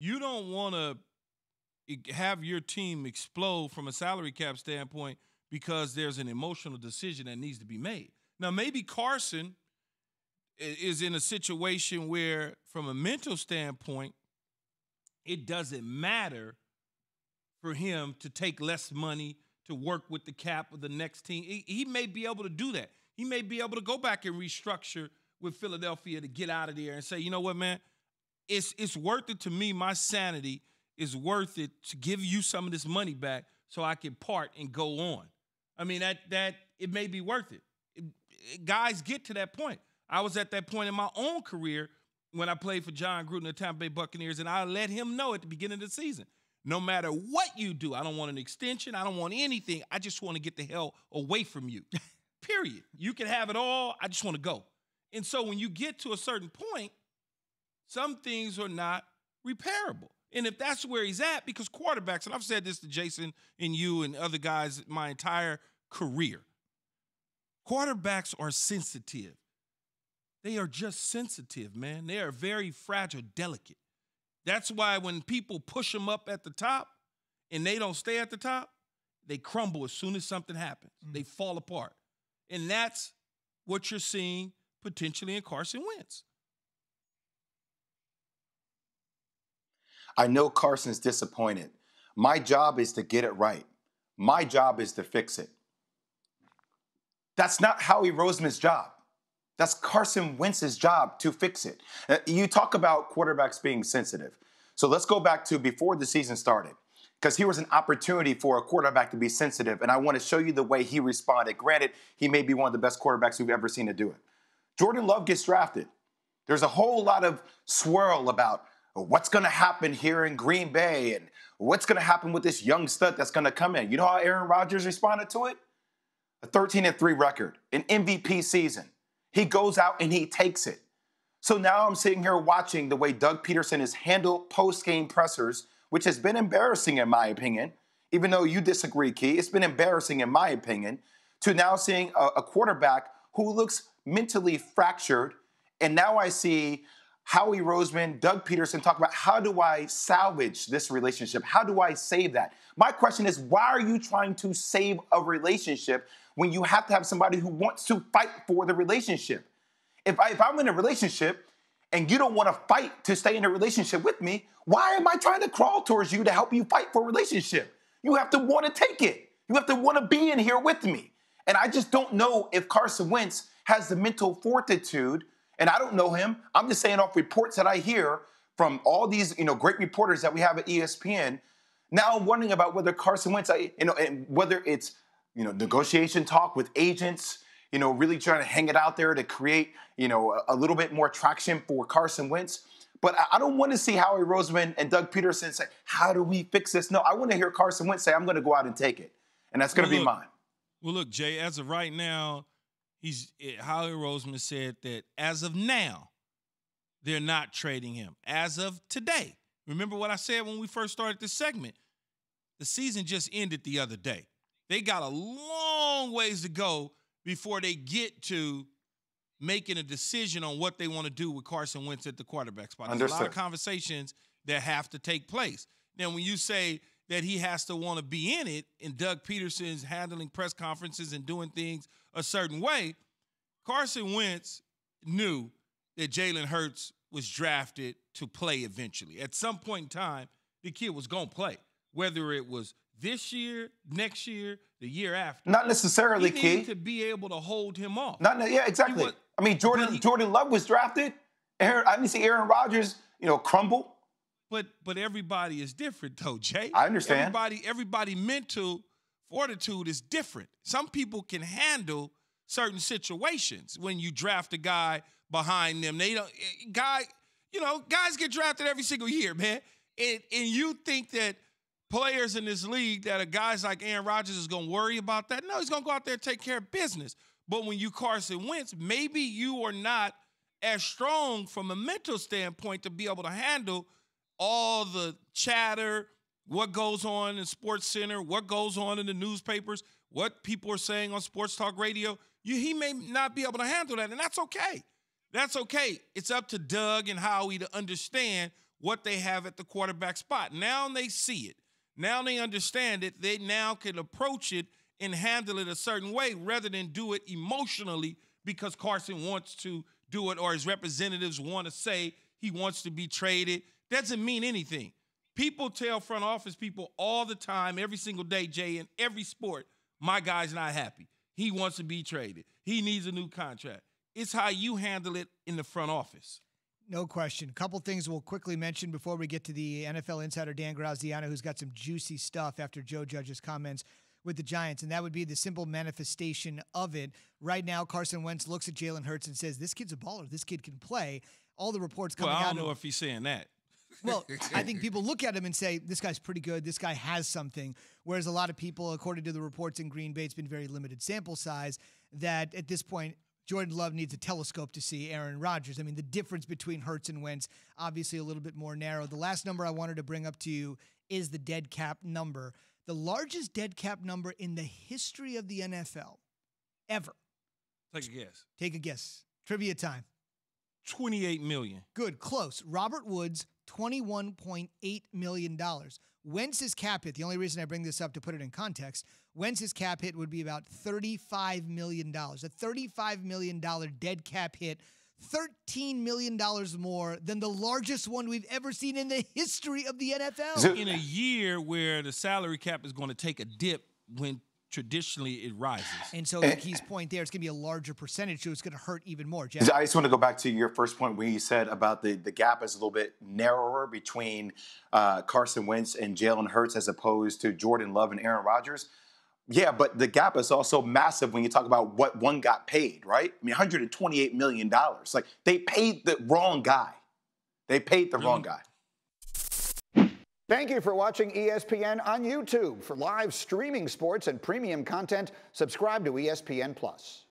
you don't want to have your team explode from a salary cap standpoint because there's an emotional decision that needs to be made. Now, maybe Carson is in a situation where, from a mental standpoint, it doesn't matter for him to take less money to work with the cap of the next team. He, he, may be able to do that. He may be able to go back and restructure with Philadelphia to get out of there and say, you know what, man, it's it's worth it to me. My sanity is worth it to give you some of this money back so I can part and go on. I mean that that it may be worth it. it, it guys get to that point. I was at that point in my own career when I played for John Gruden, the Tampa Bay Buccaneers, and I let him know at the beginning of the season, no matter what you do, I don't want an extension, I don't want anything. I just want to get the hell away from you. Period. You can have it all. I just want to go. And so when you get to a certain point, some things are not repairable. And if that's where he's at, because quarterbacks, and I've said this to Jason and you and other guys my entire career, quarterbacks are sensitive. They are just sensitive, man. They are very fragile, delicate. That's why when people push them up at the top and they don't stay at the top, they crumble as soon as something happens. mm They fall apart. And that's what you're seeing potentially in Carson Wentz. I know Carson's disappointed. My job is to get it right. My job is to fix it. That's not Howie Roseman's job. That's Carson Wentz's job to fix it. Uh, you talk about quarterbacks being sensitive. So let's go back to before the season started, because here was an opportunity for a quarterback to be sensitive, and I want to show you the way he responded. Granted, he may be one of the best quarterbacks we've ever seen to do it. Jordan Love gets drafted. There's a whole lot of swirl about what's going to happen here in Green Bay and what's going to happen with this young stud that's going to come in. You know how Aaron Rodgers responded to it? A 13 and 3 record, an MVP season. He goes out and he takes it. So now I'm sitting here watching the way Doug Peterson has handled post game pressers, which has been embarrassing in my opinion. Even though you disagree, Key, it's been embarrassing in my opinion. To now seeing a, a quarterback who looks mentally fractured, and now I see Howie Roseman, Doug Peterson talk about how do I salvage this relationship? How do I save that? My question is why are you trying to save a relationship when you have to have somebody who wants to fight for the relationship? If, I, if I'm in a relationship and you don't want to fight to stay in a relationship with me, why am I trying to crawl towards you to help you fight for a relationship? You have to want to take it. You have to want to be in here with me. And I just don't know if Carson Wentz has the mental fortitude – and I don't know him. I'm just saying off reports that I hear from all these, you know, great reporters that we have at ESPN. Now I'm wondering about whether Carson Wentz, I, you know, and whether it's, you know, negotiation talk with agents, you know, really trying to hang it out there to create, you know, a, a little bit more traction for Carson Wentz. But I don't want to see Howie Roseman and Doug Peterson say, "How do we fix this?" No, I want to hear Carson Wentz say, "I'm going to go out and take it," and that's going well, to be mine. Well, look, Jay. As of right now, He's eh, Howie Roseman said that as of now, they're not trading him. As of today, remember what I said when we first started this segment. The season just ended the other day. They got a long ways to go before they get to making a decision on what they want to do with Carson Wentz at the quarterback spot. There's Understood. a lot of conversations that have to take place. Now, when you say that he has to want to be in it and Doug Peterson's handling press conferences and doing things a certain way. Carson Wentz knew that Jalen Hurts was drafted to play eventually. At some point in time, the kid was going to play, whether it was this year, next year, the year after. Not necessarily, he Key. to be able to hold him off. Not, yeah, exactly. Was, I mean, Jordan he, Jordan Love was drafted. Aaron, I didn't see Aaron Rodgers, you know, crumble. But but everybody is different though, Jay. I understand. Everybody everybody mental fortitude is different. Some people can handle certain situations when you draft a guy behind them. They don't eh, guy, you know, guys get drafted every single year, man. And and you think that players in this league that are guys like Aaron Rodgers is going to worry about that? No, he's going to go out there and take care of business. But when you Carson Wentz, maybe you are not as strong from a mental standpoint to be able to handle all the chatter, what goes on in Sports Center, what goes on in the newspapers, what people are saying on Sports Talk Radio, you, he may not be able to handle that, and that's okay. That's okay. It's up to Doug and Howie to understand what they have at the quarterback spot. Now they see it. Now they understand it. They now can approach it and handle it a certain way rather than do it emotionally because Carson wants to do it or his representatives want to say he wants to be traded doesn't mean anything. People tell front office people all the time, every single day, Jay, in every sport, my guy's not happy. He wants to be traded. He needs a new contract. It's how you handle it in the front office. No question. A couple things we'll quickly mention before we get to the NFL insider Dan Graziano, who's got some juicy stuff after Joe Judge's comments with the Giants, and that would be the simple manifestation of it. Right now, Carson Wentz looks at Jalen Hurts and says, "This kid's a baller. This kid can play." All the reports coming well, I don't know if he's saying that well, I think people look at him and say, this guy's pretty good. This guy has something. Whereas a lot of people, according to the reports in Green Bay, it's been very limited sample size, that at this point, Jordan Love needs a telescope to see Aaron Rodgers. I mean, the difference between Hertz and Wentz, obviously a little bit more narrow. The last number I wanted to bring up to you is the dead cap number, the largest dead cap number in the history of the NFL ever. Take a guess. Take a guess. Trivia time. 28 million. Good, close. Robert Woods $21.8 million. Wentz's cap hit, the only reason I bring this up to put it in context, Wentz's cap hit would be about $35 million, a $35 million dead cap hit, $13 million more than the largest one we've ever seen in the history of the NFL. In a year where the salary cap is going to take a dip when traditionally it rises. And so and, Key's point there, it's going to be a larger percentage, so it's going to hurt even more. Jeff. I just want to go back to your first point when you said about the, the gap is a little bit narrower between uh, Carson Wentz and Jalen Hurts as opposed to Jordan Love and Aaron Rodgers. Yeah, but the gap is also massive when you talk about what one got paid, right? I mean, $128 million. Like, they paid the wrong guy. They paid the mm-hmm. wrong guy. Thank you for watching ESPN on YouTube. For live streaming sports and premium content, subscribe to ESPN Plus.